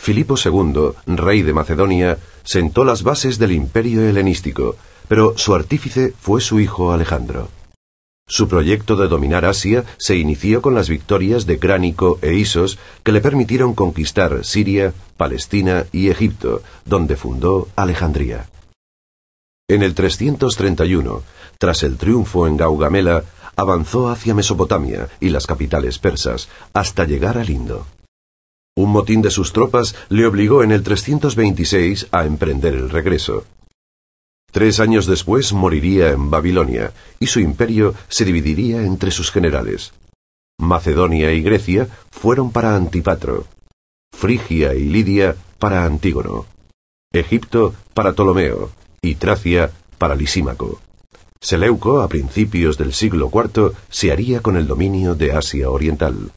Filipo II, rey de Macedonia, sentó las bases del imperio helenístico, pero su artífice fue su hijo Alejandro. Su proyecto de dominar Asia se inició con las victorias de Gránico e Isos, que le permitieron conquistar Siria, Palestina y Egipto, donde fundó Alejandría. En el 331, tras el triunfo en Gaugamela, avanzó hacia Mesopotamia y las capitales persas, hasta llegar al Lindo. Un motín de sus tropas le obligó en el 326 a emprender el regreso. Tres años después moriría en Babilonia y su imperio se dividiría entre sus generales. Macedonia y Grecia fueron para Antipatro, Frigia y Lidia para Antígono, Egipto para Ptolomeo y Tracia para Lisímaco. Seleuco, a principios del siglo IV, se haría con el dominio de Asia Oriental.